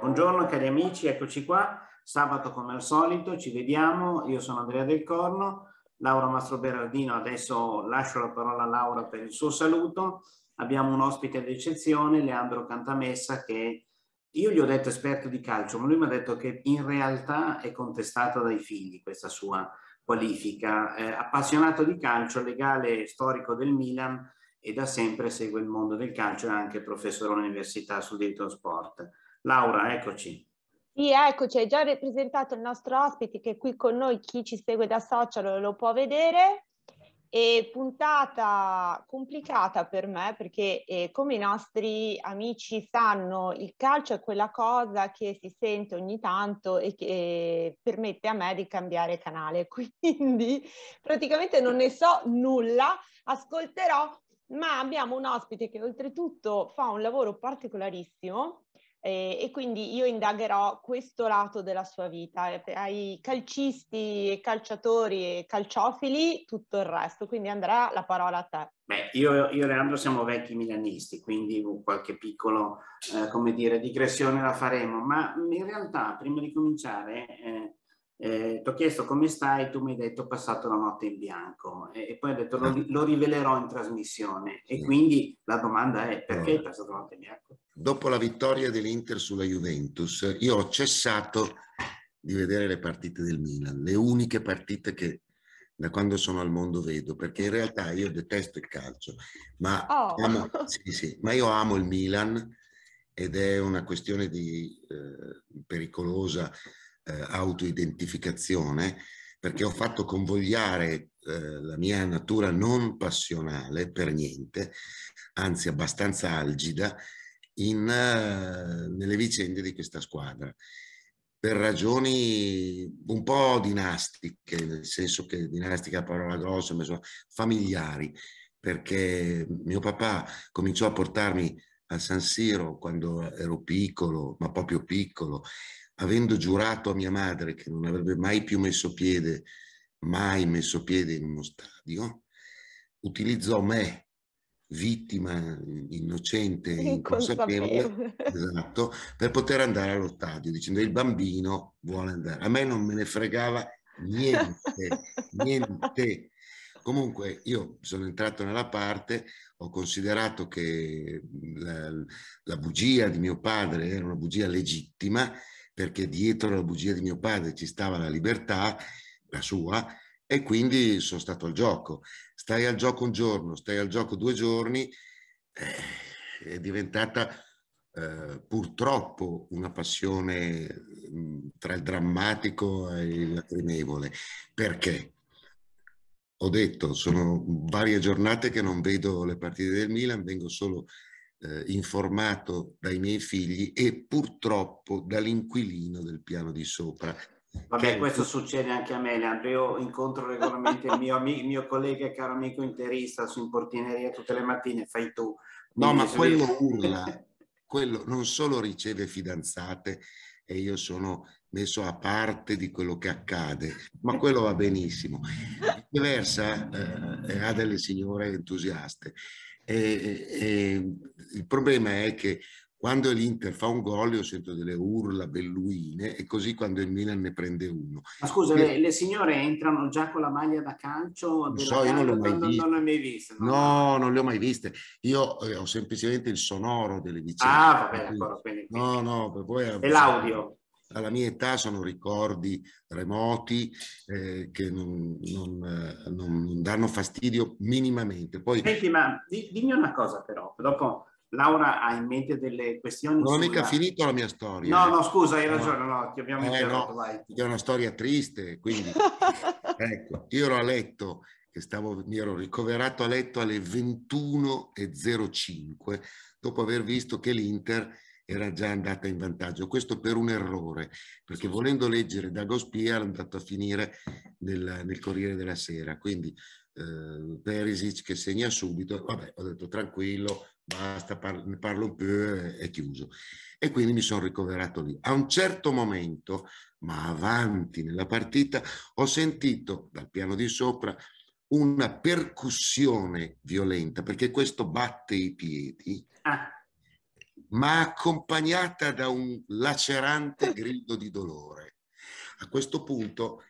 Buongiorno cari amici, eccoci qua, sabato come al solito, ci vediamo, io sono Andrea Del Corno, Laura Mastro Berardino, adesso lascio la parola a Laura per il suo saluto, abbiamo un ospite d'eccezione, Leandro Cantamessa che io gli ho detto esperto di calcio, ma lui mi ha detto che in realtà è contestata dai figli questa sua qualifica. Eh, appassionato di calcio, legale storico del Milan e da sempre segue il mondo del calcio e anche professore all'università sul diritto sport. Laura, eccoci. Sì, eccoci, hai già rappresentato il nostro ospite che è qui con noi, chi ci segue da social lo può vedere. E puntata complicata per me perché eh, come i nostri amici sanno il calcio è quella cosa che si sente ogni tanto e che eh, permette a me di cambiare canale quindi praticamente non ne so nulla ascolterò ma abbiamo un ospite che oltretutto fa un lavoro particolarissimo eh, e quindi io indagherò questo lato della sua vita, eh, ai calcisti, calciatori e calciofili tutto il resto. Quindi Andrea, la parola a te. Beh, io, io e Leandro siamo vecchi milanisti, quindi qualche piccola eh, digressione la faremo, ma in realtà prima di cominciare eh, eh, ti ho chiesto come stai, tu mi hai detto ho passato la notte in bianco e, e poi ho detto lo, lo, rivelerò in trasmissione e sì. quindi la domanda è perché allora, hai passato la notte in bianco? Dopo la vittoria dell'Inter sulla Juventus io ho cessato di vedere le partite del Milan, le uniche partite che da quando sono al mondo vedo, perché in realtà io detesto il calcio, ma, oh. amo, sì, sì, ma io amo il Milan ed è una questione di, eh, pericolosa eh, autoidentificazione perché ho fatto convogliare eh, la mia natura non passionale per niente, anzi abbastanza algida, in, eh, nelle vicende di questa squadra per ragioni un po' dinastiche, nel senso che dinastica è la parola grossa, ma insomma, familiari, perché mio papà cominciò a portarmi a San Siro quando ero piccolo, ma proprio piccolo, avendo giurato a mia madre che non avrebbe mai più messo piede, mai messo piede in uno stadio, utilizzò me, vittima innocente, inconsapevole, esatto, per poter andare allo stadio, dicendo il bambino vuole andare. A me non me ne fregava niente, niente. Comunque io sono entrato nella parte, ho considerato che la, la bugia di mio padre era una bugia legittima perché dietro la bugia di mio padre ci stava la libertà, la sua, e quindi sono stato al gioco. Stai al gioco un giorno, stai al gioco due giorni, eh, è diventata eh, purtroppo una passione mh, tra il drammatico e il lacrimevole. Perché? Ho detto, sono varie giornate che non vedo le partite del Milan, vengo solo eh, informato dai miei figli e purtroppo dall'inquilino del piano di sopra. Vabbè, questo succede anche a me, Leandro. Io incontro regolarmente il mio, amico, mio collega e caro amico interista su portineria tutte le mattine, fai tu. No, ma quello urla, quello non solo riceve fidanzate e io sono messo a parte di quello che accade, ma quello va benissimo. Viceversa, eh, eh ha delle signore entusiaste. E, e, il problema è che quando l'Inter fa un gol io sento delle urla belluine e così quando il Milan ne prende uno. Ma scusa, le, le signore entrano già con la maglia da calcio? Non so, io non le ho mai, viste. no? non le ho mai viste. Io eh, ho semplicemente il sonoro delle vicende. Ah, vabbè, d'accordo. Quindi, no, no, per voi... È e l'audio? alla mia età sono ricordi remoti eh, che non, non, eh, non, danno fastidio minimamente. Poi, Senti, ma dimmi una cosa però, dopo Laura ha in mente delle questioni... Non ho sulla... mica finito la mia storia. No, no, scusa, hai ragione, no, ti abbiamo eh, interrotto, no, È una storia triste, quindi... ecco, io ero a letto che stavo, mi ero ricoverato a letto alle 21.05 dopo aver visto che l'Inter era già andata in vantaggio. Questo per un errore, perché volendo leggere Dago Spia era andato a finire nel, nel Corriere della Sera. Quindi eh, Perisic che segna subito, vabbè, ho detto tranquillo, basta, par- ne parlo un po', è, chiuso. E quindi mi sono ricoverato lì. A un certo momento, ma avanti nella partita, ho sentito dal piano di sopra una percussione violenta, perché questo batte i piedi. Ah ma accompagnata da un lacerante grido di dolore. A questo punto...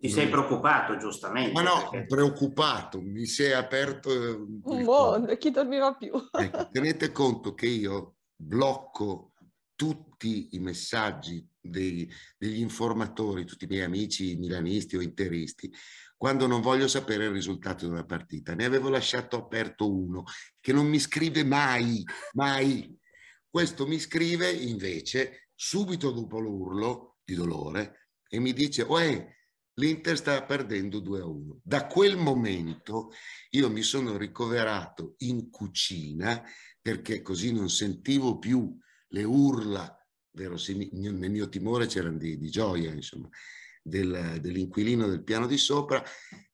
Ti sei mm, preoccupato, giustamente. Ma no, perché... preoccupato, mi si è aperto... Eh, un mondo, chi dormiva più? Ecco, tenete conto che io blocco tutti i messaggi dei, degli informatori, tutti i miei amici milanisti o interisti, quando non voglio sapere il risultato di una partita. Ne avevo lasciato aperto uno che non mi scrive mai, mai, questo mi scrive invece subito dopo l'urlo di dolore e mi dice, oh, uè, l'Inter sta perdendo 2 a 1. Da quel momento io mi sono ricoverato in cucina perché così non sentivo più le urla, nel mio timore c'erano di, di gioia, insomma, del, dell'inquilino del piano di sopra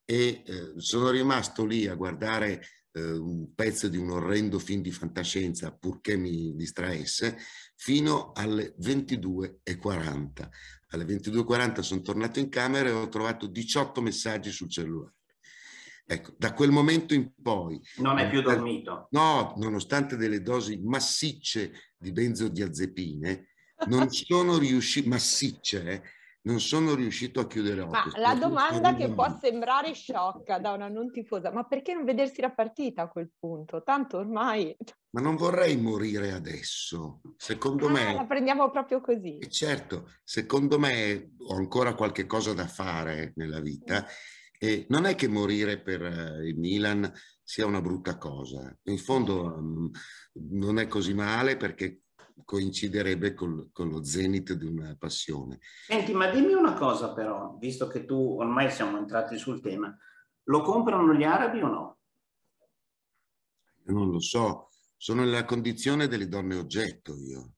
e eh, sono rimasto lì a guardare eh, un pezzo di un orrendo film di fantascienza, purché mi distraesse, fino alle 22.40. Alle 22.40 sono tornato in camera e ho trovato 18 messaggi sul cellulare. Ecco, da quel momento in poi... Non è più dormito. No, nonostante delle dosi massicce di benzodiazepine, non sono riuscito, massicce, eh, non sono riuscito a chiudere Ma Sto la domanda che può sembrare sciocca da una non tifosa, ma perché non vedersi la partita a quel punto? Tanto ormai... Ma non vorrei morire adesso, secondo ah, me... La prendiamo proprio così. Eh, certo, secondo me ho ancora qualche cosa da fare nella vita mm. e non è che morire per eh, il Milan sia una brutta cosa, in fondo mm, non è così male perché coinciderebbe col, con lo zenith di una passione. Senti, ma dimmi una cosa però, visto che tu ormai siamo entrati sul tema, lo comprano gli arabi o no? Io non lo so, sono nella condizione delle donne oggetto io.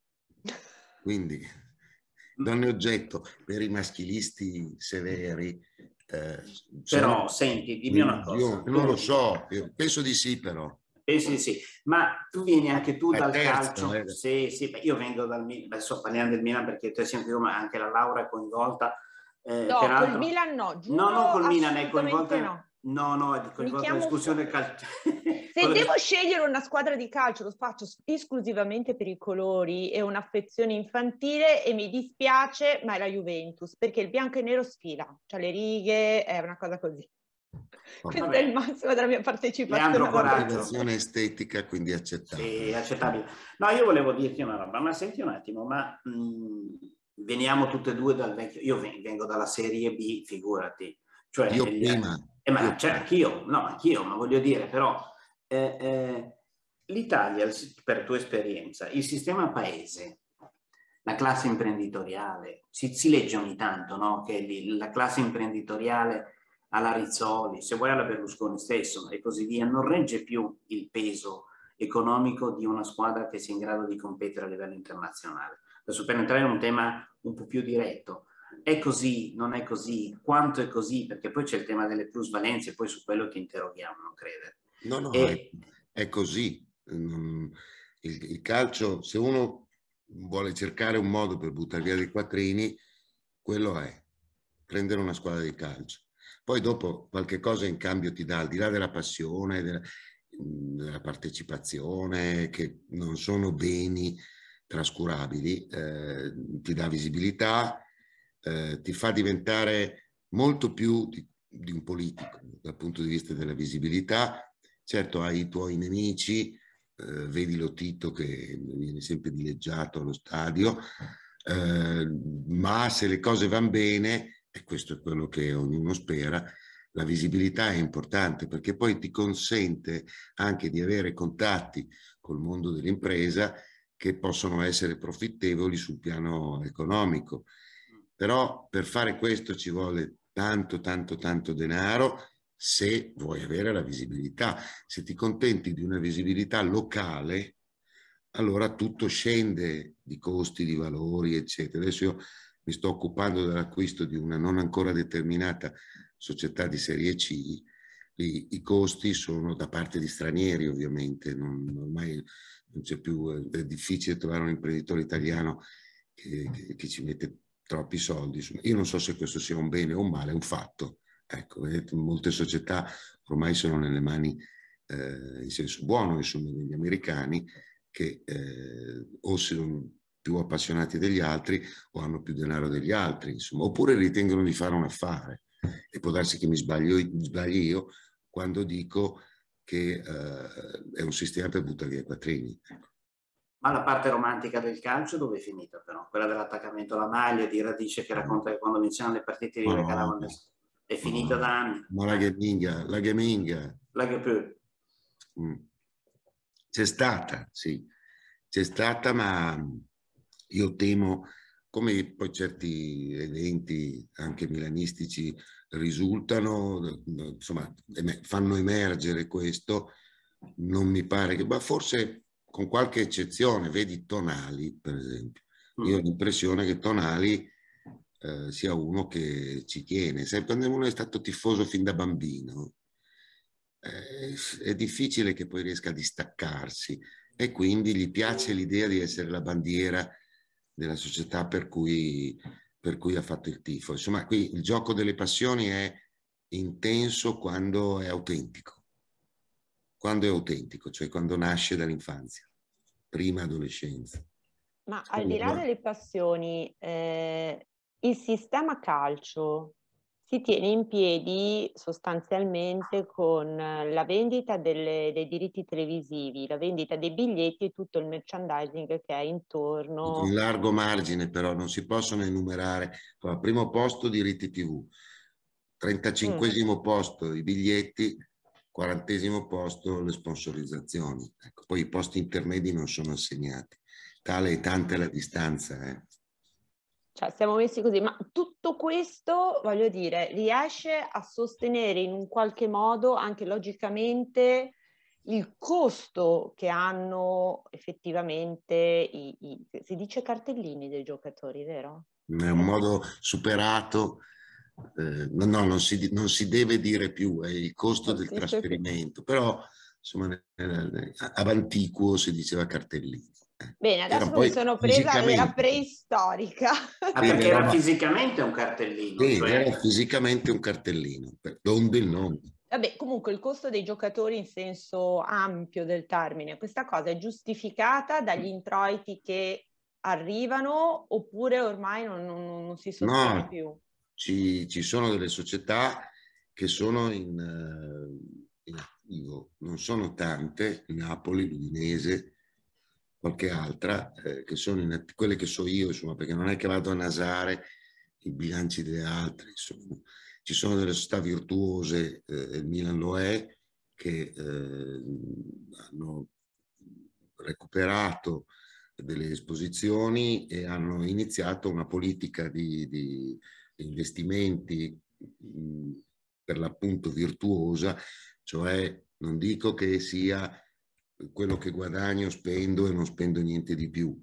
Quindi, mm. donne oggetto per i maschilisti severi. Eh, però, sono... senti, dimmi una cosa. Io non lo so, penso di sì però. Eh, sì, sì, ma tu vieni anche tu è dal terzo, calcio. Eh. Sì, sì, io vengo dal Milan, adesso parliamo del Milan perché tu sei anche io, ma anche la Laura è coinvolta. Eh, no, peraltro... col Milan no, giuro, No, non col Milan, è coinvolta... No. No, no, è coinvolta la discussione calcio. Se devo scegliere una squadra di calcio, lo faccio esclusivamente per i colori e un'affezione infantile e mi dispiace, ma è la Juventus, perché il bianco e nero sfila, cioè le righe, è una cosa così. Questo Vabbè. è il massimo della mia partecipazione. Leandro Corazzazione estetica, quindi accettabile. Sì, accettabile. No, io volevo dirti una roba, ma senti un attimo, ma mh, veniamo tutte e due dal vecchio... Io vengo dalla serie B, figurati. Cioè, io eh, prima. Eh, ma, io cioè, anch'io, no, anch'io, ma voglio dire, però... Eh, eh, L'Italia, per tua esperienza, il sistema paese, la classe imprenditoriale, si, si legge ogni tanto no? che la classe imprenditoriale alla Rizzoli, se vuoi alla Berlusconi stesso e così via, non regge più il peso economico di una squadra che sia in grado di competere a livello internazionale. Adesso per entrare in un tema un po' più diretto, è così, non è così, quanto è così, perché poi c'è il tema delle plusvalenze, poi su quello ti interroghiamo, non crede. No, no, e... è, è, così. Il, il, calcio, se uno vuole cercare un modo per buttare via dei quattrini, quello è prendere una squadra di calcio. Poi dopo qualche cosa in cambio ti dà, al di là della passione, della, mhmm, della partecipazione, che non sono beni trascurabili, eh, ti dà visibilità, eh, ti fa diventare molto più di, di, un politico dal punto di vista della visibilità. Certo hai i tuoi nemici, eh, vedi lo Tito che viene sempre dileggiato allo stadio, eh, ma se le cose vanno bene e questo è quello che ognuno spera, la visibilità è importante perché poi ti consente anche di avere contatti col mondo dell'impresa che possono essere profittevoli sul piano economico. Però per fare questo ci vuole tanto, tanto, tanto denaro se vuoi avere la visibilità. Se ti contenti di una visibilità locale, allora tutto scende di costi, di valori, eccetera. Adesso io mi sto occupando dell'acquisto di una non ancora determinata società di serie C, i, i costi sono da parte di stranieri ovviamente, non, ormai non c'è più, eh, è difficile trovare un imprenditore italiano che, che, che ci mette troppi soldi. Io non so se questo sia un bene o un male, è un fatto. Ecco, vedete, molte società ormai sono nelle mani, eh, in senso buono, insomma, degli americani, che eh, o se non, più appassionati degli altri o hanno più denaro degli altri, insomma, oppure ritengono di fare un affare. E può darsi che mi sbaglio, sbagli io quando dico che eh, è un sistema per buttare via quattrini. Ma la parte romantica del calcio dove è finita però? Quella dell'attaccamento alla maglia di Radice che racconta che quando vincevano le partite di regalavano... No. È finita no, da anni. Ma la gaminga, la gaminga. La gapù. Mm. C'è stata, sì. C'è stata, ma io temo, come poi certi eventi anche milanistici risultano, insomma, fanno emergere questo, non mi pare che, ma forse con qualche eccezione, vedi Tonali per esempio. Mm. Io ho l'impressione che Tonali eh, sia uno che ci tiene. Sempre uno è stato tifoso fin da bambino, eh, è difficile che poi riesca a distaccarsi e quindi gli piace mm. l'idea di essere la bandiera della società per cui, per cui ha fatto il tifo. Insomma, qui il gioco delle passioni è intenso quando è autentico, quando è autentico, cioè quando nasce dall'infanzia, prima adolescenza. Ma al di là delle passioni, eh, il sistema calcio si tiene in piedi sostanzialmente con eh, la vendita delle, dei diritti televisivi, la vendita dei biglietti e tutto il merchandising che è intorno. Un largo margine però, non si possono enumerare. Allora, primo posto diritti TV, 35 mm. posto i biglietti, 40 posto le sponsorizzazioni. Ecco, poi i posti intermedi non sono assegnati. Tale e tanta la distanza. Eh. Cioè, siamo messi così, ma tutto questo, voglio dire, riesce a sostenere in un qualche modo, anche logicamente, il costo che hanno effettivamente i, i si dice cartellini dei giocatori, vero? È un modo superato, eh, no, no non, si, non, si, deve dire più, è il costo del trasferimento, più. però insomma, ad antiquo si diceva cartellini. Bene, adesso mi sono presa la preistorica. Ah, perché era fisicamente un cartellino. Sì, cioè... era fisicamente un cartellino, donde il nome. Vabbè, comunque il costo dei giocatori in senso ampio del termine, questa cosa è giustificata dagli introiti che arrivano oppure ormai non, non, non si sostiene no, più? Ci, ci, sono delle società che sono in, eh, in attivo, non sono tante, Napoli, Ludinese, qualche altra, eh, che sono in, quelle che so io, insomma, perché non è che vado a nasare i bilanci delle altre, insomma. Ci sono delle società virtuose, eh, il Milan lo è, che eh, hanno recuperato delle esposizioni e hanno iniziato una politica di, di investimenti mh, mm, per l'appunto virtuosa, cioè non dico che sia quello che guadagno spendo e non spendo niente di più.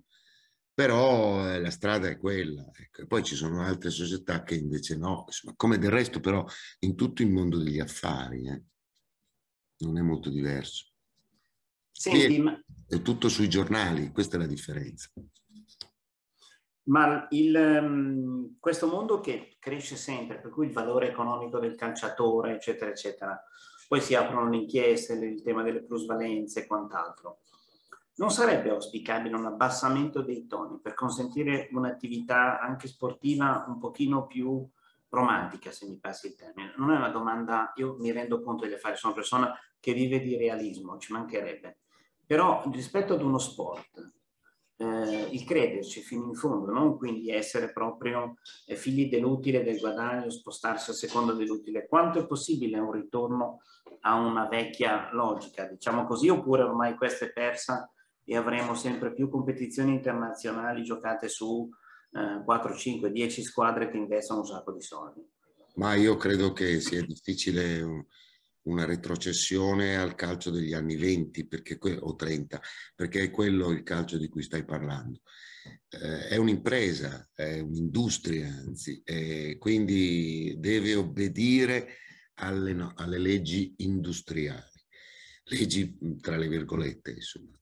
Però eh, la strada è quella. Ecco. poi ci sono altre società che invece no, Insomma, come del resto però in tutto il mondo degli affari eh, non è molto diverso. Senti, è, ma... è tutto sui giornali, questa è la differenza. Ma il, ehm, questo mondo che cresce sempre, per cui il valore economico del calciatore, eccetera, eccetera, poi si aprono le inchieste, il tema delle plusvalenze e quant'altro. Non sarebbe auspicabile un abbassamento dei toni per consentire un'attività anche sportiva un pochino più romantica, se mi passi il termine. Non è una domanda, io mi rendo conto degli affari, sono una persona che vive di realismo, ci mancherebbe. Però rispetto ad uno sport eh, il crederci fino in fondo, non quindi essere proprio eh, figli dell'utile, del guadagno, spostarsi a seconda dell'utile. Quanto è possibile un ritorno a una vecchia logica, diciamo così, oppure ormai questa è persa e avremo sempre più competizioni internazionali giocate su eh, 4, 5, 10 squadre che investono un sacco di soldi? Ma io credo che sia difficile una retrocessione al calcio degli anni 20 perché, o 30, perché è quello il calcio di cui stai parlando. Eh, è un'impresa, è un'industria, anzi, eh, quindi deve obbedire alle, no, alle, leggi industriali, leggi tra le virgolette, insomma.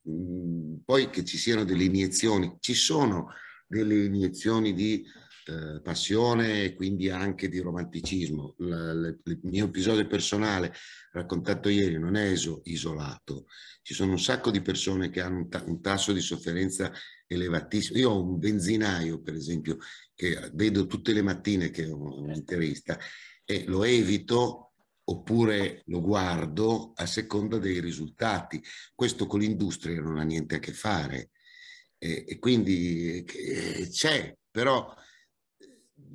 Poi che ci siano delle iniezioni, ci sono delle iniezioni di eh, passione e quindi anche di romanticismo. La, il mio episodio personale raccontato ieri non è iso, isolato. Ci sono un sacco di persone che hanno un, ta- un tasso di sofferenza elevatissimo. Io ho un benzinaio, per esempio, che vedo tutte le mattine che è un'intervista e lo evito oppure lo guardo a seconda dei risultati. Questo con l'industria non ha niente a che fare. E, e quindi eh, e, eh, c'è, però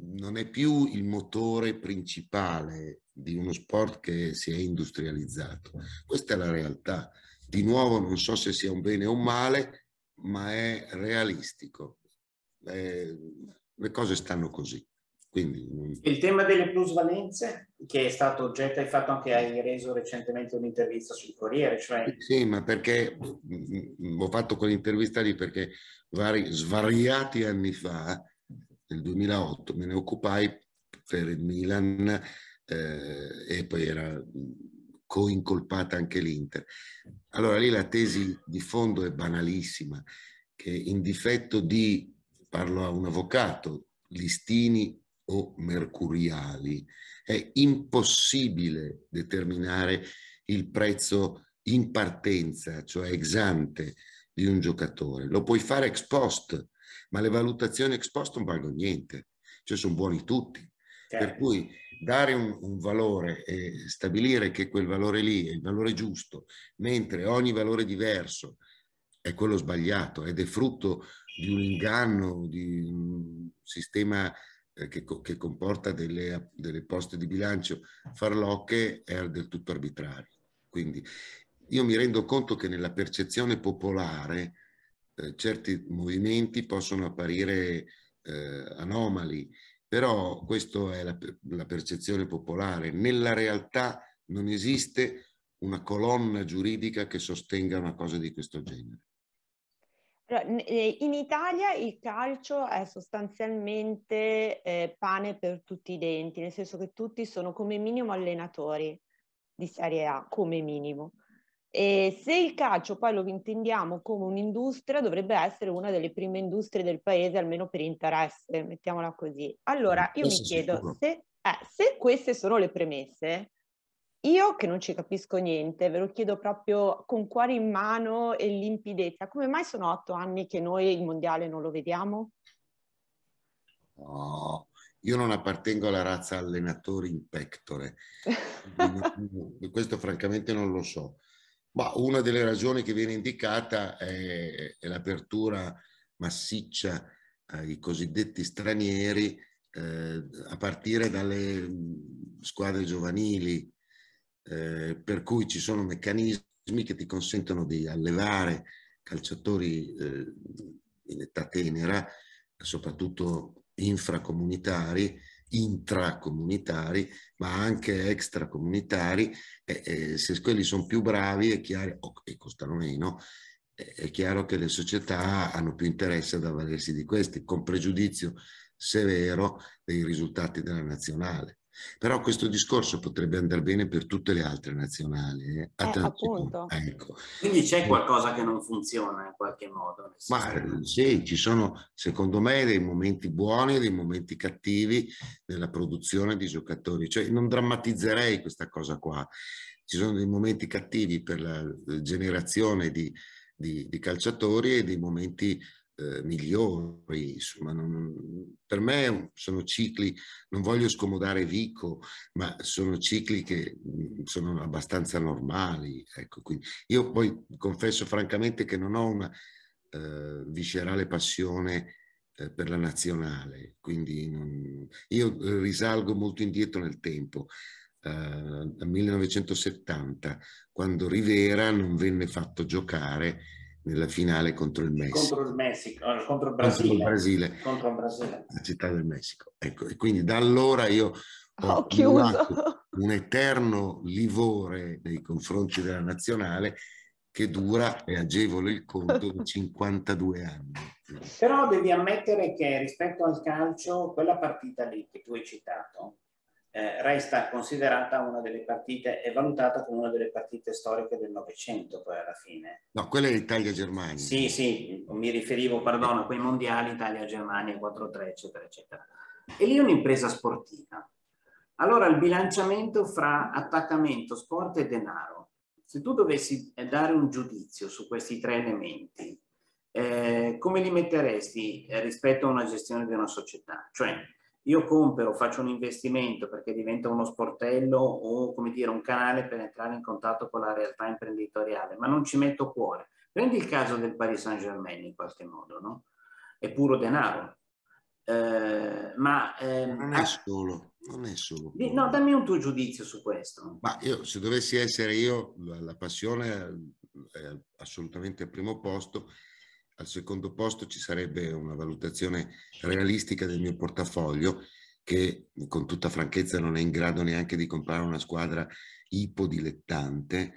non è più il motore principale di uno sport che si è industrializzato. Questa è la realtà. Di nuovo non so se sia un bene o un male, ma è realistico. Eh, le cose stanno così. Quindi... Il tema delle plusvalenze, che è stato oggetto, del fatto che hai reso recentemente un'intervista sul Corriere. Cioè... Sì, ma perché mm, mm, mm, ho fatto quell'intervista lì perché vari, svariati anni fa nel 2008 me ne occupai per il Milan eh, e poi era coincolpata anche l'Inter. Allora lì la tesi di fondo è banalissima, che in difetto di, parlo a un avvocato, listini o mercuriali, è impossibile determinare il prezzo in partenza, cioè ex ante, di un giocatore. Lo puoi fare ex post, ma le valutazioni ex post non valgono niente, cioè sono buoni tutti. Certo. Per cui dare un, un, valore e stabilire che quel valore lì è il valore giusto, mentre ogni valore diverso è quello sbagliato ed è frutto di un inganno, di un sistema eh, che, che comporta delle, delle, poste di bilancio farlocche, è del tutto arbitrario. Quindi io mi rendo conto che nella percezione popolare eh, certi movimenti possono apparire eh, anomali, però questa è la, la percezione popolare. Nella realtà non esiste una colonna giuridica che sostenga una cosa di questo genere. Eh, in Italia il calcio è sostanzialmente eh, pane per tutti i denti, nel senso che tutti sono come minimo allenatori di Serie A, come minimo. E se il calcio poi lo intendiamo come un'industria, dovrebbe essere una delle prime industrie del paese, almeno per interesse, mettiamola così. Allora, io Questo mi chiedo, se, eh, se, queste sono le premesse, io che non ci capisco niente, ve lo chiedo proprio con cuore in mano e limpidezza, come mai sono otto anni che noi il mondiale non lo vediamo? No, io non appartengo alla razza allenatori in pectore, questo francamente non lo so. Ma boh, una delle ragioni che viene indicata è, è l'apertura massiccia ai eh, cosiddetti stranieri eh, a partire dalle squadre giovanili, eh, per cui ci sono meccanismi che ti consentono di allevare calciatori eh, in età tenera, soprattutto infracomunitari, intracomunitari, ma anche extracomunitari, eh, eh, se quelli sono più bravi è chiaro, oh, e costano meno, eh, è chiaro che le società hanno più interesse ad avvalersi di questi, con pregiudizio severo dei risultati della nazionale. Però questo discorso potrebbe andare bene per tutte le altre nazionali. Eh? Eh, ecco. Quindi c'è eh. qualcosa che non funziona in qualche modo. Ma eh, sì, ci sono secondo me dei momenti buoni e dei momenti cattivi nella produzione di giocatori. Cioè, non drammatizzerei questa cosa qua. Ci sono dei momenti cattivi per la eh, generazione di, di, di calciatori e dei momenti eh, migliori. Insomma, non, per me sono cicli, non voglio scomodare Vico, ma sono cicli che mm, sono abbastanza normali. Ecco, quindi io poi confesso francamente che non ho una eh, viscerale passione eh, per la nazionale, quindi non, io risalgo molto indietro nel tempo. Uh, eh, 1970, quando Rivera non venne fatto giocare nella finale contro il Messico. Contro il Messico, contro il Brasile. Contro il Brasile. Contro il Brasile. La città del Messico. Ecco, e quindi da allora io ho, ho un eterno livore nei confronti della nazionale che dura e agevole il conto 52 anni. Però devi ammettere che rispetto al calcio, quella partita lì che tu hai citato, eh, resta considerata una delle partite, è valutata come una delle partite storiche del Novecento poi alla fine. No, quella è Italia-Germania. Sì, sì, mi riferivo, perdono, a quei mondiali Italia-Germania 4-3, eccetera, eccetera. E lì un'impresa sportiva. Allora il bilanciamento fra attaccamento, sport e denaro. Se tu dovessi eh, dare un giudizio su questi tre elementi, eh, come li metteresti eh, rispetto a una gestione di una società? Cioè, io compro, faccio un investimento perché diventa uno sportello o come dire un canale per entrare in contatto con la realtà imprenditoriale, ma non ci metto cuore. Prendi il caso del Paris Saint Germain in qualche modo, no? È puro denaro. Eh, ma ehm, non è ah, solo, non è solo. No, dammi un tuo giudizio su questo. Ma io, se dovessi essere io, la, la passione è assolutamente al primo posto al secondo posto ci sarebbe una valutazione realistica del mio portafoglio che con tutta franchezza non è in grado neanche di comprare una squadra ipodilettante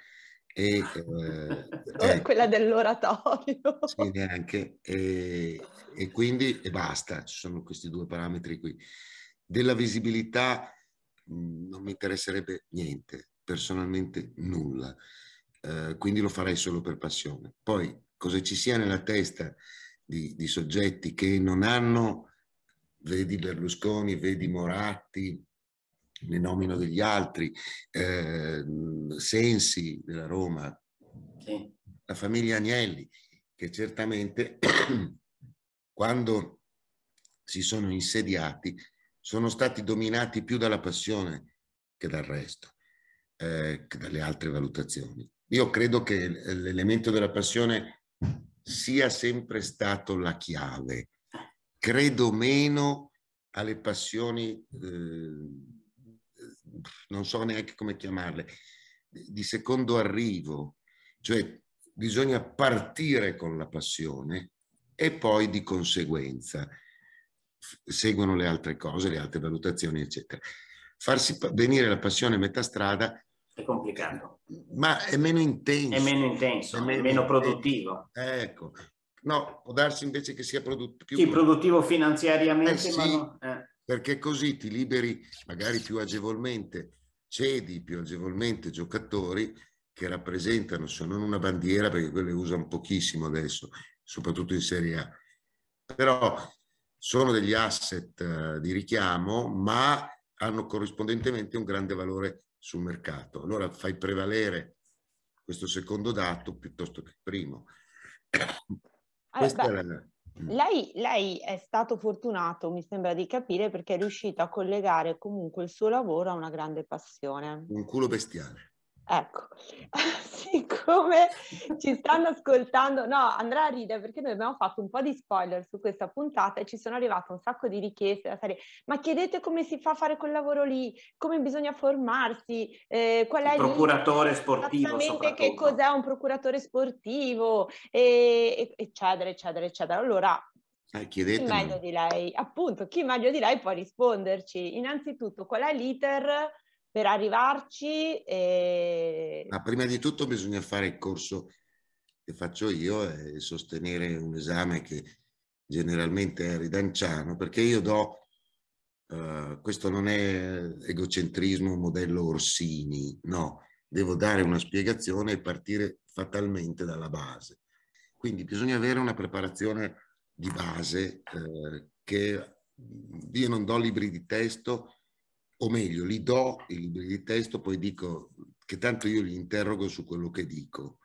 e, ah. eh, eh, quella dell'oratorio sì, neanche e, e quindi e basta ci sono questi due parametri qui della visibilità mh, mm, non mi interesserebbe niente personalmente nulla eh, quindi lo farei solo per passione poi cosa ci sia nella testa di, di soggetti che non hanno, vedi Berlusconi, vedi Moratti, ne nomino degli altri, eh, Sensi della Roma, sì. la famiglia Agnelli, che certamente quando si sono insediati sono stati dominati più dalla passione che dal resto, eh, che dalle altre valutazioni. Io credo che l'elemento della passione sia sempre stato la chiave. Credo meno alle passioni, eh, non so neanche come chiamarle, di secondo arrivo, cioè bisogna partire con la passione e poi di conseguenza seguono le altre cose, le altre valutazioni, eccetera. Farsi venire la passione a metà strada è complicato. Ma è meno intenso. È meno intenso, è meno, meno produttivo. Ecco. No, può darsi invece che sia produttivo. Sì, produttivo finanziariamente, eh, sì, ma no, eh. Perché così ti liberi magari più agevolmente, cedi più agevolmente giocatori che rappresentano, se non una bandiera, perché quelle usano pochissimo adesso, soprattutto in Serie A. Però sono degli asset eh, di richiamo, ma hanno corrispondentemente un grande valore sul mercato. Allora fai prevalere questo secondo dato piuttosto che il primo. Allora, eh, la... Mm. lei, lei, è stato fortunato, mi sembra di capire, perché è riuscito a collegare comunque il suo lavoro a una grande passione. Un culo bestiale. Ecco, siccome ci stanno ascoltando, no, andrà a ridere perché noi abbiamo fatto un po' di spoiler su questa puntata e ci sono arrivate un sacco di richieste da serie, ma chiedete come si fa a fare quel lavoro lì, come bisogna formarsi, eh, qual è il procuratore il... sportivo, che cos'è un procuratore sportivo, e, eccetera, eccetera, eccetera. Allora, eh, chi meglio di lei? Appunto, chi meglio di lei può risponderci? Innanzitutto, qual è l'iter? per arrivarci... Eh... Ma prima di tutto bisogna fare il corso che faccio io e sostenere un esame che generalmente è ridanciano, perché io do... Uh, questo non è egocentrismo modello Orsini, no, devo dare una spiegazione e partire fatalmente dalla base. Quindi bisogna avere una preparazione di base eh, che io non do libri di testo o meglio, li do i libri di testo, poi dico che tanto io li interrogo su quello che dico.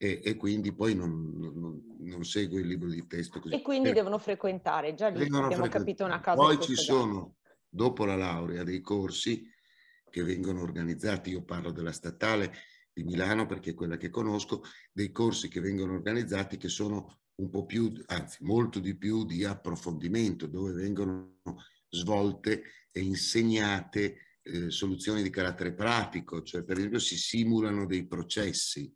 E, e quindi poi non, non, non, seguo il libro di testo. Così. E quindi eh, devono frequentare, già lì abbiamo capito una cosa. Poi ci sono, dopo la laurea, dei corsi che vengono organizzati, io parlo della statale di Milano perché è quella che conosco, dei corsi che vengono organizzati che sono un po' più, anzi molto di più di approfondimento, dove vengono svolte e insegnate eh, soluzioni di carattere pratico, cioè per esempio si simulano dei processi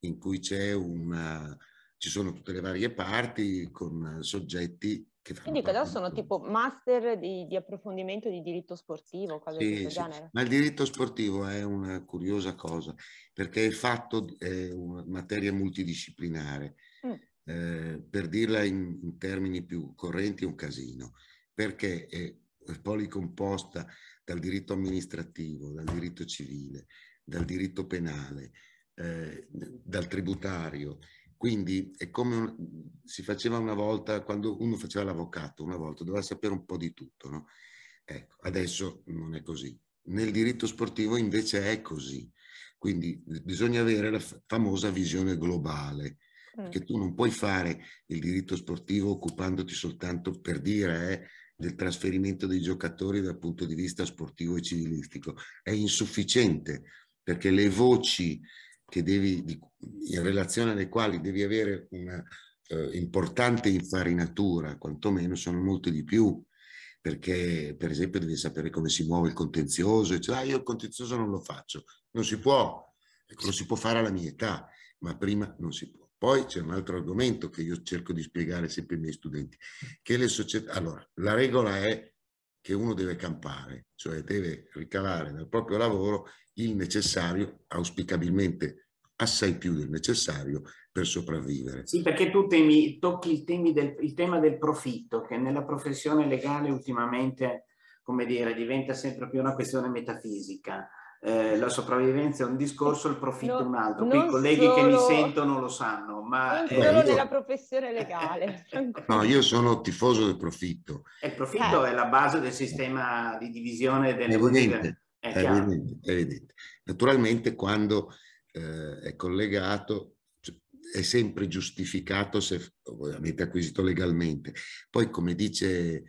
in cui c'è una, ci sono tutte le varie parti con soggetti che fanno... Quindi adesso sono tipo master di, di, approfondimento di diritto sportivo, cose sì, di questo sì. genere? Ma il diritto sportivo è una curiosa cosa, perché è fatto, è una materia multidisciplinare. Mm. Eh, per dirla in, in, termini più correnti, è un casino perché è policomposta dal diritto amministrativo, dal diritto civile, dal diritto penale, eh, dal tributario. Quindi è come un, si faceva una volta, quando uno faceva l'avvocato, una volta doveva sapere un po' di tutto. No? Ecco, adesso non è così. Nel diritto sportivo invece è così. Quindi bisogna avere la famosa visione globale, mm. perché tu non puoi fare il diritto sportivo occupandoti soltanto per dire eh, del trasferimento dei giocatori dal punto di vista sportivo e civilistico. È insufficiente perché le voci devi, in relazione alle quali devi avere una eh, importante infarinatura, quantomeno sono molte di più, perché per esempio devi sapere come si muove il contenzioso, e cioè, ah, io il contenzioso non lo faccio, non si può, lo ecco, si può fare alla mia età, ma prima non si può. Poi c'è un altro argomento che io cerco di spiegare sempre ai miei studenti, che le società... Allora, la regola è che uno deve campare, cioè deve ricavare dal proprio lavoro il necessario, auspicabilmente assai più del necessario, per sopravvivere. Sì, perché tu temi, tocchi il, del, il tema del profitto, che nella professione legale ultimamente, come dire, diventa sempre più una questione metafisica eh, la sopravvivenza è un discorso, il profitto è un altro. i colleghi solo... che mi sentono lo sanno, ma... Non eh, solo eh, ecco. nella professione legale. no, io sono tifoso del profitto. E il profitto eh. è la base del sistema di divisione delle... Evidente, è evidente, evidente. Naturalmente quando eh, è collegato è sempre giustificato se ovviamente acquisito legalmente. Poi come dice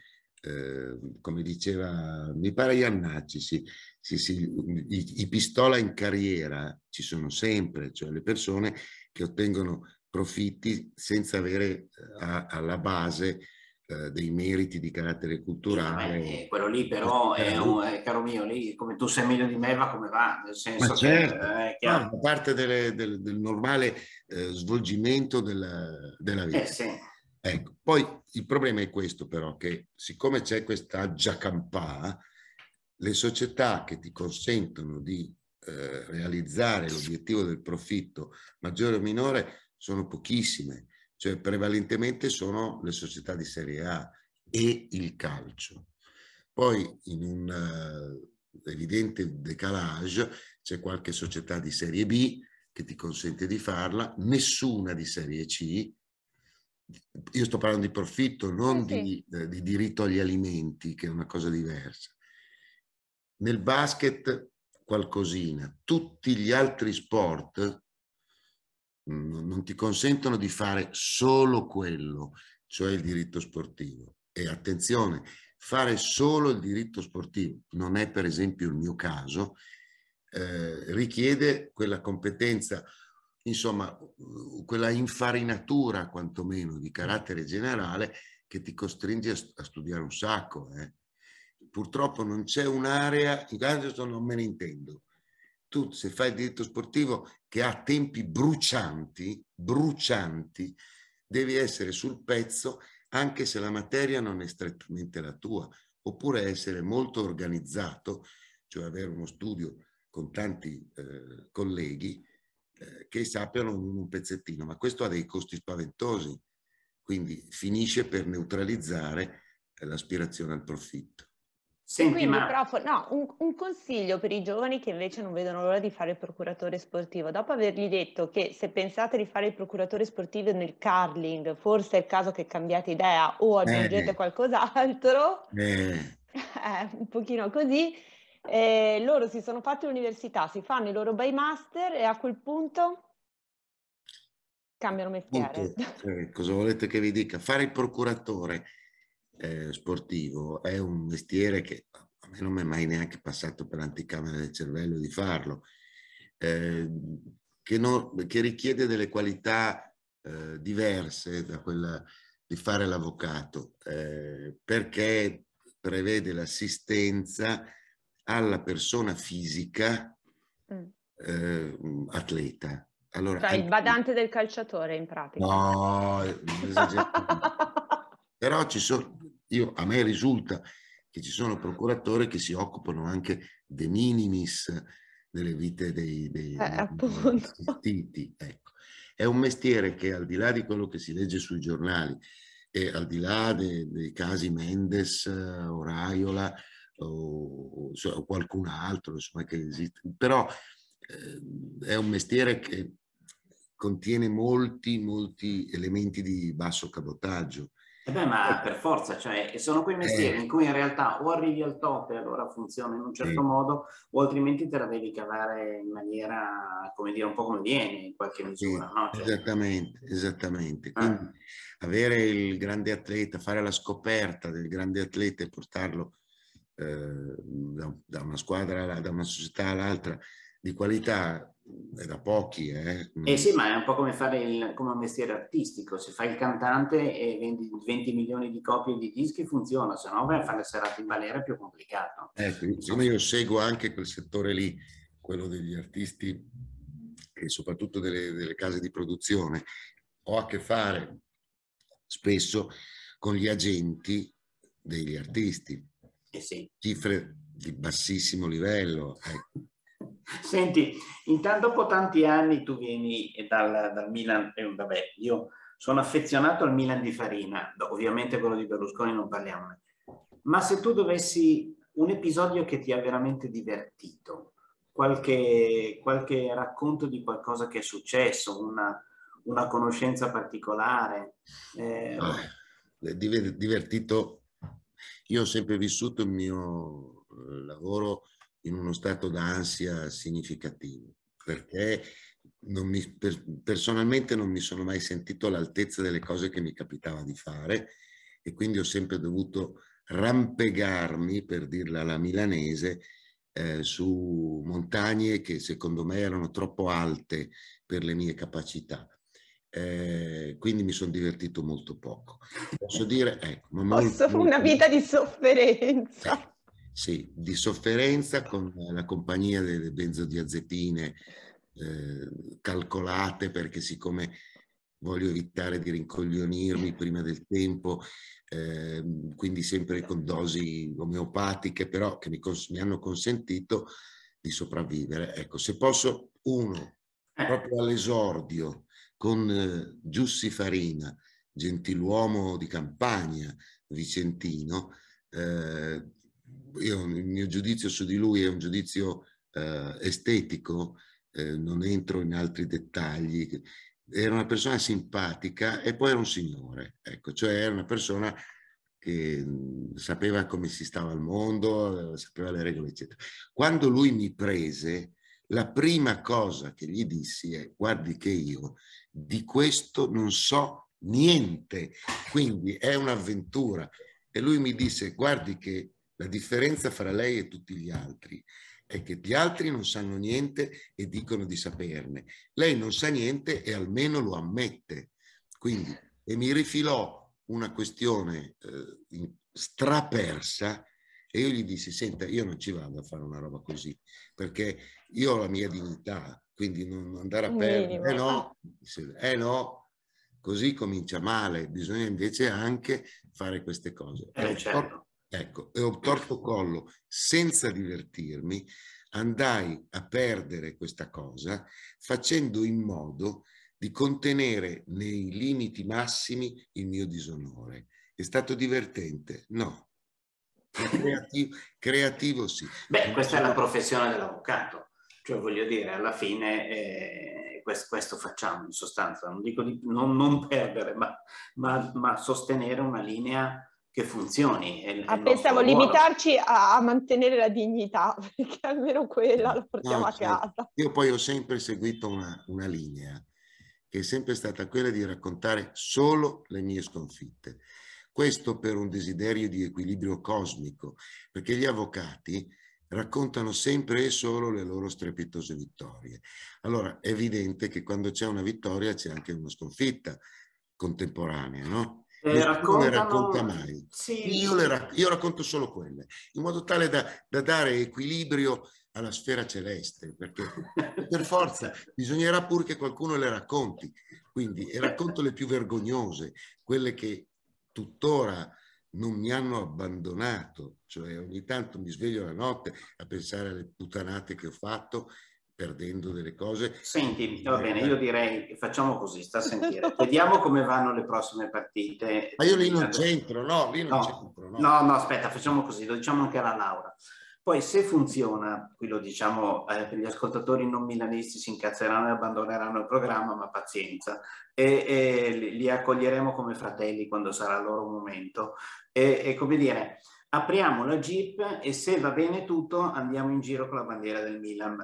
Ehm, come diceva, mi pare Iannacci, sì, sì, sì, i, i, pistola in carriera ci sono sempre, cioè le persone che ottengono profitti senza avere eh, a, alla base eh, dei meriti di carattere culturale. Beh, quello lì però, è un, è, eh, caro mio, lì come tu sei meglio di me va come va, nel senso Ma certo, che... Eh, no, parte delle, del, del, normale svolgimento della, della vita. Sì. Ecco, poi il problema è questo però, che siccome c'è questa giacampà, le società che ti consentono di eh, realizzare l'obiettivo del profitto maggiore o minore sono pochissime, cioè prevalentemente sono le società di serie A e il calcio. Poi in un eh, evidente decalage c'è qualche società di serie B che ti consente di farla, nessuna di serie C, io sto parlando di profitto, non sì. di, eh, di, diritto agli alimenti, che è una cosa diversa. Nel basket qualcosina, tutti gli altri sport mm, non ti consentono di fare solo quello, cioè il diritto sportivo. E attenzione, fare solo il diritto sportivo, non è per esempio il mio caso, eh, richiede quella competenza insomma, quella infarinatura quantomeno di carattere generale che ti costringe a, studiare un sacco. Eh. Purtroppo non c'è un'area, in caso non me ne intendo. Tu se fai il diritto sportivo che ha tempi brucianti, brucianti, devi essere sul pezzo anche se la materia non è strettamente la tua, oppure essere molto organizzato, cioè avere uno studio con tanti eh, colleghi eh, che sappiano un pezzettino, ma questo ha dei costi spaventosi, quindi finisce per neutralizzare eh, l'aspirazione al profitto. Senti, Quindi, ma... prof, no, un, un, consiglio per i giovani che invece non vedono l'ora di fare il procuratore sportivo. Dopo avergli detto che se pensate di fare il procuratore sportivo nel curling, forse è il caso che cambiate idea o aggiungete eh. qualcos'altro, eh. Eh, un pochino così, e eh, loro si sono fatti l'università, si fanno i loro bei master e a quel punto cambiano mestiere. Eh, cosa volete che vi dica? Fare il procuratore eh, sportivo è un mestiere che a me non mi è mai neanche passato per l'anticamera del cervello di farlo, eh, che, non, che, richiede delle qualità eh, diverse da quella di fare l'avvocato, eh, perché prevede l'assistenza alla persona fisica mm. eh, atleta. Allora, cioè il badante del calciatore in pratica. No, però ci sono, io, a me risulta che ci sono procuratori che si occupano anche de minimis delle vite dei, dei, eh, dei assistiti. Ecco. È un mestiere che al di là di quello che si legge sui giornali e al di là dei, dei casi Mendes, eh, Oraiola, o, cioè, o qualcun altro, insomma, che esiste. Però eh, è un mestiere che contiene molti, molti elementi di basso cabotaggio. Eh beh, ma per forza, cioè, sono quei mestieri eh. in cui in realtà o arrivi al top e allora funziona in un certo eh. modo, o altrimenti te la devi cavare in maniera, come dire, un po' come viene in qualche misura. No? Cioè... Esattamente, esattamente. Eh. Quindi avere il grande atleta, fare la scoperta del grande atleta e portarlo eh, da, una squadra, da una società all'altra, di qualità è da pochi. Eh. eh sì, ma è un po' come fare il, come un mestiere artistico, se fai il cantante e vendi 20 milioni di copie di dischi funziona, se no vai fare le serate in balera è più complicato. Ecco, eh, insomma io seguo anche quel settore lì, quello degli artisti e soprattutto delle, delle case di produzione. Ho a che fare spesso con gli agenti degli artisti, sì. Cifre di bassissimo livello. Ecco. Senti, intanto dopo tanti anni tu vieni dal, dal Milan, eh, vabbè, io sono affezionato al Milan di Farina, ovviamente quello di Berlusconi non parliamo, ma se tu dovessi un episodio che ti ha veramente divertito, qualche, qualche racconto di qualcosa che è successo, una, una conoscenza particolare. Eh... No, ah, divertito io ho sempre vissuto il mio eh, lavoro in uno stato d'ansia significativo, perché non mi, per, personalmente non mi sono mai sentito all'altezza delle cose che mi capitava di fare e quindi ho sempre dovuto rampegarmi, per dirla alla milanese, eh, su montagne che secondo me erano troppo alte per le mie capacità eh, quindi mi sono divertito molto poco. Posso dire, ecco, ma molto, una vita di sofferenza. Eh, sì, di sofferenza con la compagnia delle benzodiazepine eh, calcolate perché siccome voglio evitare di rincoglionirmi prima del tempo, eh, quindi sempre con dosi omeopatiche, però che mi, cons- mi hanno consentito di sopravvivere. Ecco, se posso uno, eh. proprio all'esordio, con eh, Giussi Farina, gentiluomo di campagna vicentino. Eh, io, il mio giudizio su di lui è un giudizio eh, estetico, eh, non entro in altri dettagli. Era una persona simpatica e poi era un signore, ecco, cioè era una persona che mm, sapeva come si stava al mondo, eh, sapeva le regole, eccetera. Quando lui mi prese, la prima cosa che gli dissi è guardi che io di questo non so niente, quindi è un'avventura. E lui mi disse, guardi che la differenza fra lei e tutti gli altri è che gli altri non sanno niente e dicono di saperne. Lei non sa niente e almeno lo ammette. Quindi, e mi rifilò una questione eh, strapersa e io gli dissi, senta, io non ci vado a fare una roba così, perché io ho la mia dignità, quindi non andare a perdere, eh no, eh no, così comincia male, bisogna invece anche fare queste cose. Eh, e certo. torto, ecco, e ho torto collo, senza divertirmi, andai a perdere questa cosa facendo in modo di contenere nei limiti massimi il mio disonore. È stato divertente? No. Creativo, creativo sì. Beh, questa è la professione dell'avvocato, cioè voglio dire, alla fine eh, questo, questo, facciamo in sostanza, non dico di, non, non perdere, ma, ma, ma, sostenere una linea che funzioni. È, ah, è pensavo limitarci a, a, mantenere la dignità, perché almeno quella la portiamo no, a cioè, casa. Io poi ho sempre seguito una, una linea, che è sempre stata quella di raccontare solo le mie sconfitte questo per un desiderio di equilibrio cosmico, perché gli avvocati raccontano sempre e solo le loro strepitose vittorie. Allora è evidente che quando c'è una vittoria c'è anche una sconfitta contemporanea, no? Eh, raccontano... le racconta mai. Sì. Io, le rac... Io, racconto solo quelle, in modo tale da, da dare equilibrio alla sfera celeste, perché per forza bisognerà pur che qualcuno le racconti. Quindi racconto le più vergognose, quelle che tuttora non mi hanno abbandonato, cioè ogni tanto mi sveglio la notte a pensare alle puttanate che ho fatto perdendo delle cose. Senti, va bene, io direi facciamo così, sta a sentire. Vediamo come vanno le prossime partite. Ma io lì non c'entro, no, lì non no. c'entro. No. no, no, aspetta, facciamo così, lo diciamo anche alla Laura. Poi se funziona, qui lo diciamo eh, per gli ascoltatori non milanisti si incazzeranno e abbandoneranno il programma, ma pazienza, e, e li accoglieremo come fratelli quando sarà il loro momento. E, e come dire, apriamo la Jeep e se va bene tutto andiamo in giro con la bandiera del Milan.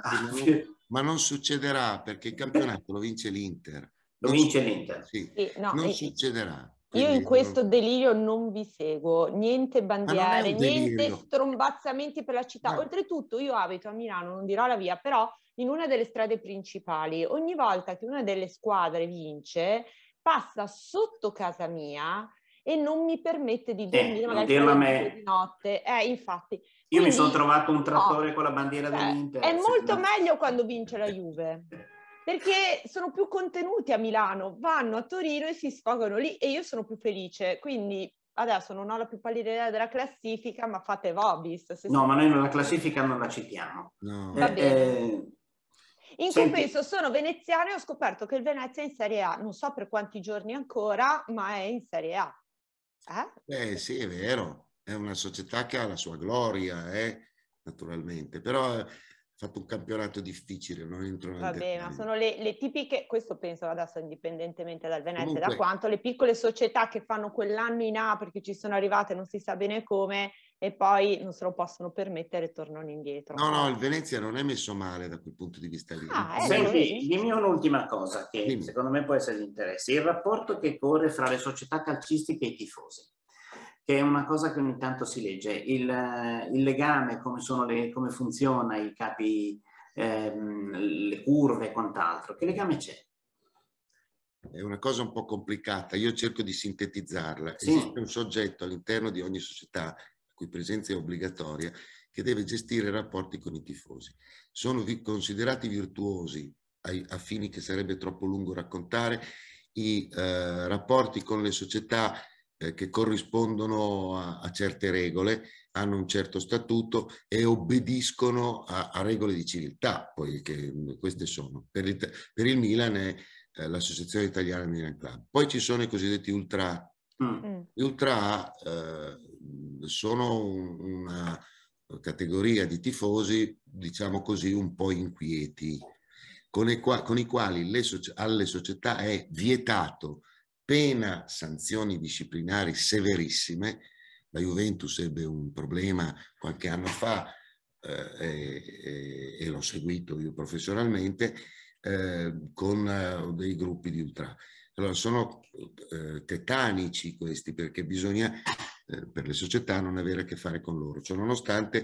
ma non succederà perché il campionato lo vince l'Inter. Lo vince l'Inter. Sì, no, non e... succederà. Io in questo delirio non vi seguo, niente bandiere, niente strombazzamenti per la città. No. Oltretutto io abito a Milano, non dirò la via, però in una delle strade principali, ogni volta che una delle squadre vince, passa sotto casa mia e non mi permette di eh, dormire eh, magari a me. di notte. Eh, infatti. Io Quindi, mi sono trovato un trattore no, con la bandiera cioè, dell'Inter. È molto no. meglio quando vince la Juve. perché sono più contenuti a Milano, vanno a Torino e si sfogano lì e io sono più felice. Quindi adesso non ho la più pallida idea della classifica, ma fate Vobis. Se no, ma noi nella classifica non la citiamo. No. Eh, eh, in compenso sono veneziana e ho scoperto che il Venezia è in Serie A, non so per quanti giorni ancora, ma è in Serie A. Eh, eh sì, è vero, è una società che ha la sua gloria, eh, naturalmente, però fatto un campionato difficile, non entro nel Vabbè, ma sono le, le, tipiche, questo penso adesso indipendentemente dal Venezia, Comunque, da quanto le piccole società che fanno quell'anno in A perché ci sono arrivate non si sa bene come e poi non se lo possono permettere e tornano indietro. No, no, il Venezia non è messo male da quel punto di vista lì. Ah, eh, Senti, dimmi un'ultima cosa che Dimmi. secondo me può essere di interesse, il rapporto che corre fra le società calcistiche e i tifosi che è una cosa che ogni tanto si legge, il, eh, il legame, come, le, come, funziona i capi, ehm, le curve e quant'altro. Che legame c'è? È una cosa un po' complicata, io cerco di sintetizzarla. Sì. Esiste un soggetto all'interno di ogni società, la cui presenza è obbligatoria, che deve gestire i rapporti con i tifosi. Sono vi considerati virtuosi, ai, a fini che sarebbe troppo lungo raccontare, i eh, rapporti con le società eh, che corrispondono a, a, certe regole, hanno un certo statuto e obbediscono a, a regole di civiltà, poi che queste sono. Per il, per il Milan è eh, l'Associazione Italiana Milan Club. Poi ci sono i cosiddetti ultra. Mm. mm. Gli ultra eh, sono una categoria di tifosi, diciamo così, un po' inquieti, con i, qua, con i quali le, alle società è vietato pena sanzioni disciplinari severissime. La Juventus ebbe un problema qualche anno fa eh, e, e l'ho seguito io professionalmente eh, con eh, dei gruppi di ultra. Allora, sono eh, tetanici questi perché bisogna eh, per le società non avere a che fare con loro. Ciononostante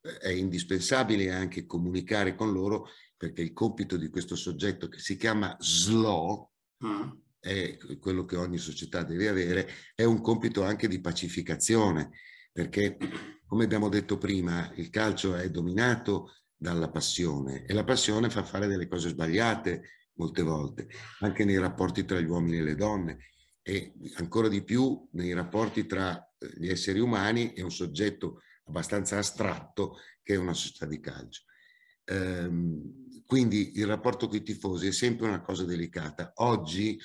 nonostante eh, è indispensabile anche comunicare con loro perché il compito di questo soggetto che si chiama SLO, mm è quello che ogni società deve avere, è un compito anche di pacificazione, perché come abbiamo detto prima, il calcio è dominato dalla passione e la passione fa fare delle cose sbagliate molte volte, anche nei rapporti tra gli uomini e le donne e ancora di più nei rapporti tra eh, gli esseri umani e un soggetto abbastanza astratto che è una società di calcio. Ehm, quindi il rapporto con i tifosi è sempre una cosa delicata. Oggi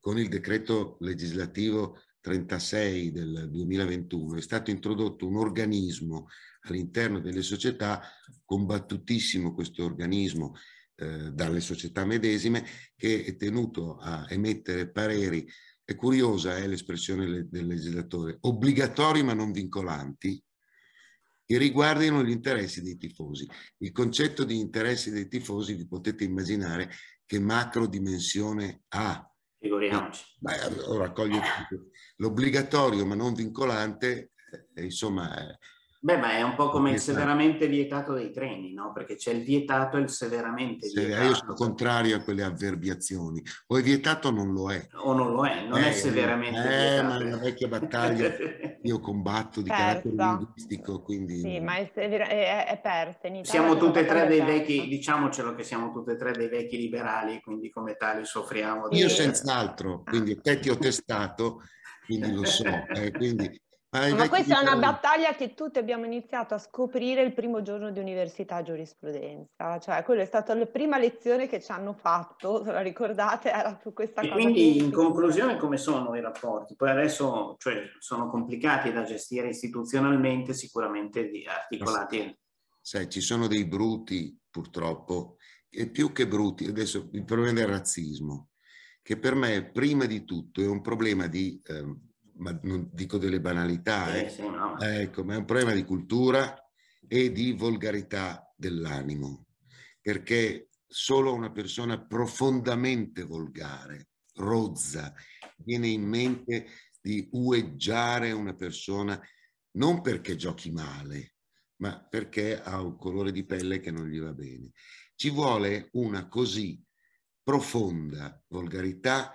con il decreto legislativo 36 del 2021 è stato introdotto un organismo all'interno delle società, combattutissimo questo organismo eh, dalle società medesime, che è tenuto a emettere pareri, è curiosa eh, l'espressione le, del legislatore, obbligatori ma non vincolanti, che riguardino gli interessi dei tifosi. Il concetto di interessi dei tifosi vi potete immaginare che macro dimensione ha Figuriamoci. Beh, allora, l'obbligatorio ma non vincolante, eh, insomma, eh, Beh, ma è un po' come il severamente vietato dei treni, no? Perché c'è il vietato e il severamente Se, eh, vietato. Io sono contrario a quelle avverbiazioni. O è vietato o non lo è. O non lo è, non eh, è severamente eh, vietato. Eh, ma è una vecchia battaglia io combatto di persa. carattere linguistico, quindi... Sì, ma è, è, è persa. In Italia siamo tutte e tre dei persa. vecchi, diciamocelo che siamo tutte e tre dei vecchi liberali, quindi come tali soffriamo. Io senz'altro, quindi ah. te ti ho testato, quindi lo so. Eh, quindi ma, Ma questa è una battaglia che tutti abbiamo iniziato a scoprire il primo giorno di università giurisprudenza, cioè quella è stata la prima lezione che ci hanno fatto, se la ricordate, era su questa e cosa. Quindi in conclusione come sono i rapporti? Poi adesso cioè, sono complicati da gestire istituzionalmente, sicuramente articolati. Sai, ci sono dei bruti purtroppo, e più che bruti, adesso il problema del razzismo, che per me prima di tutto è un problema di... Eh, ma non dico delle banalità, eh, eh. No. Ecco, ma è un problema di cultura e di volgarità dell'animo, perché solo una persona profondamente volgare, rozza, viene in mente di ueggiare una persona non perché giochi male, ma perché ha un colore di pelle che non gli va bene. Ci vuole una così profonda volgarità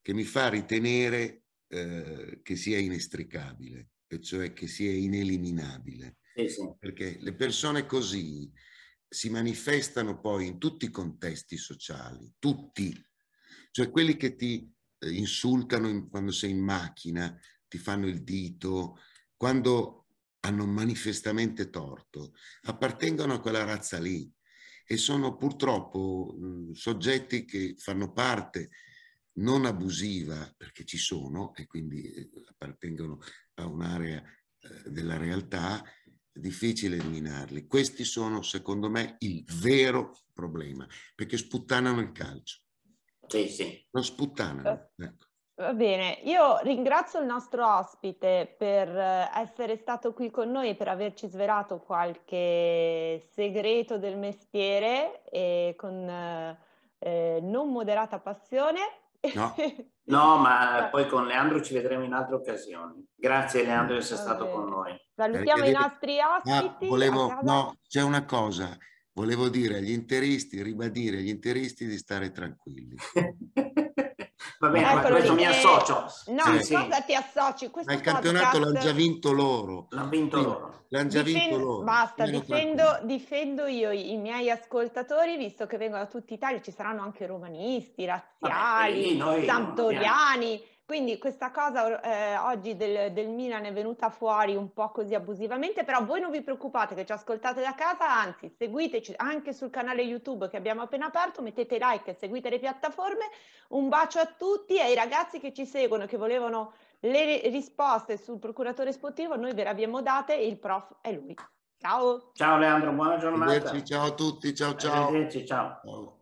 che mi fa ritenere eh, che sia inestricabile, e cioè che sia ineliminabile. Sì, sì. Perché le persone così si manifestano poi in tutti i contesti sociali, tutti, cioè quelli che ti eh, insultano in, quando sei in macchina, ti fanno il dito, quando hanno manifestamente torto, appartengono a quella razza lì e sono purtroppo mh, mm, soggetti che fanno parte non abusiva, perché ci sono e quindi eh, appartengono a un'area eh, della realtà, difficile eliminarli. Questi sono, secondo me, il vero problema, perché sputtanano il calcio. Sì, sì. Lo sputtanano. Eh, ecco. Va bene, io ringrazio il nostro ospite per essere stato qui con noi e per averci svelato qualche segreto del mestiere e con eh, non moderata passione. No. no, ma poi con Leandro ci vedremo in altre occasioni. Grazie Leandro di essere okay. stato con noi. Salutiamo i nostri ah, ospiti. Ah, volevo, no, c'è una cosa. Volevo dire agli interisti, ribadire agli interisti di stare tranquilli. Va bene, ah, questo mi associo. No, sì, sì. cosa ti associ? Questo Ma il podcast... campionato l'hanno già vinto loro. L'hanno vinto loro. L'hanno già Difen... vinto loro. Basta, difendo, difendo, io i miei ascoltatori, visto che vengono da tutta Italia, ci saranno anche romanisti, razziali, Vabbè, santoriani. No, quindi questa cosa eh, oggi del, del, Milan è venuta fuori un po' così abusivamente, però voi non vi preoccupate che ci ascoltate da casa, anzi seguiteci anche sul canale YouTube che abbiamo appena aperto, mettete like, e seguite le piattaforme, un bacio a tutti e ai ragazzi che ci seguono, che volevano le risposte sul procuratore sportivo, noi ve le abbiamo date e il prof è lui. Ciao. Ciao Leandro, buona giornata. Ciao a tutti, ciao ciao. ciao. ciao.